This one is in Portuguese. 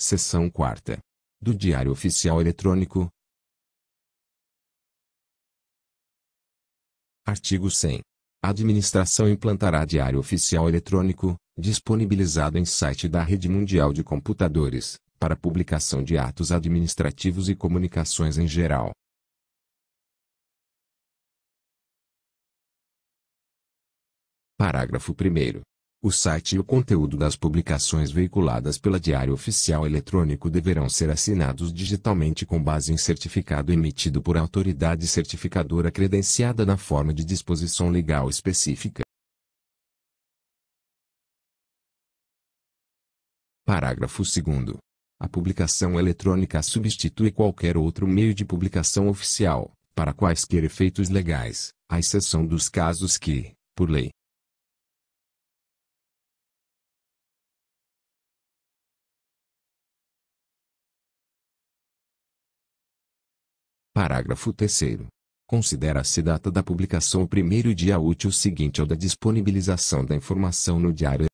Seção quarta. Do Diário Oficial Eletrônico. Artigo 100. A administração implantará Diário Oficial Eletrônico, disponibilizado em site da Rede Mundial de Computadores, para publicação de atos administrativos e comunicações em geral. Parágrafo 1. O site e o conteúdo das publicações veiculadas pela Diário Oficial Eletrônico deverão ser assinados digitalmente com base em certificado emitido por autoridade certificadora credenciada na forma de disposição legal específica. Parágrafo 2. A publicação eletrônica substitui qualquer outro meio de publicação oficial, para quaisquer efeitos legais, à exceção dos casos que, por lei, Parágrafo 3 Considera-se data da publicação o primeiro dia útil seguinte ao da disponibilização da informação no Diário